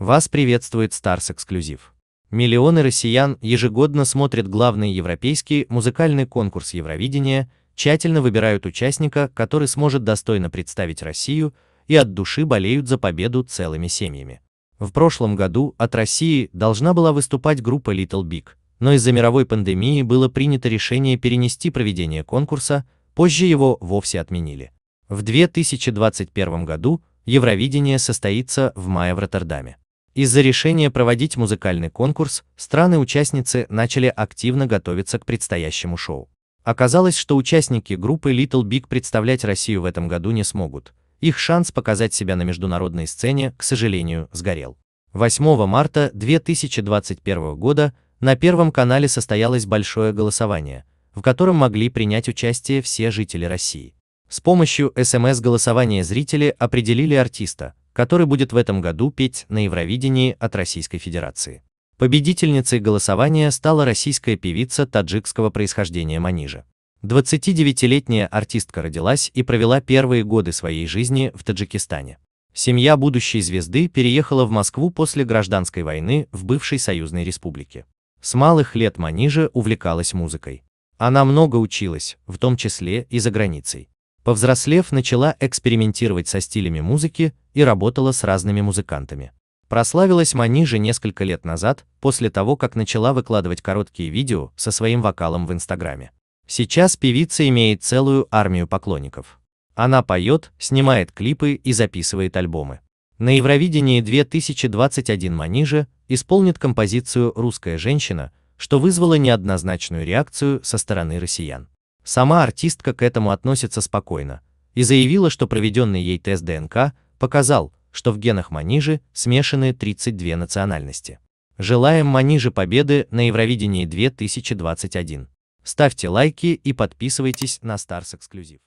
Вас приветствует Stars Эксклюзив. Миллионы россиян ежегодно смотрят главный европейский музыкальный конкурс Евровидения, тщательно выбирают участника, который сможет достойно представить Россию, и от души болеют за победу целыми семьями. В прошлом году от России должна была выступать группа Little Big, но из-за мировой пандемии было принято решение перенести проведение конкурса, позже его вовсе отменили. В 2021 году Евровидение состоится в мае в Роттердаме. Из-за решения проводить музыкальный конкурс, страны-участницы начали активно готовиться к предстоящему шоу. Оказалось, что участники группы Little Big представлять Россию в этом году не смогут. Их шанс показать себя на международной сцене, к сожалению, сгорел. 8 марта 2021 года на Первом канале состоялось большое голосование, в котором могли принять участие все жители России. С помощью СМС-голосования зрители определили артиста, который будет в этом году петь на Евровидении от Российской Федерации. Победительницей голосования стала российская певица таджикского происхождения Манижа. 29-летняя артистка родилась и провела первые годы своей жизни в Таджикистане. Семья будущей звезды переехала в Москву после гражданской войны в бывшей союзной республике. С малых лет Манижа увлекалась музыкой. Она много училась, в том числе и за границей. Повзрослев, начала экспериментировать со стилями музыки и работала с разными музыкантами. Прославилась Мани несколько лет назад, после того, как начала выкладывать короткие видео со своим вокалом в Инстаграме. Сейчас певица имеет целую армию поклонников. Она поет, снимает клипы и записывает альбомы. На Евровидении 2021 Манижа исполнит композицию «Русская женщина», что вызвало неоднозначную реакцию со стороны россиян. Сама артистка к этому относится спокойно и заявила, что проведенный ей тест ДНК показал, что в генах Манижи смешаны 32 национальности. Желаем Манижи победы на Евровидении 2021. Ставьте лайки и подписывайтесь на Stars Exclusive.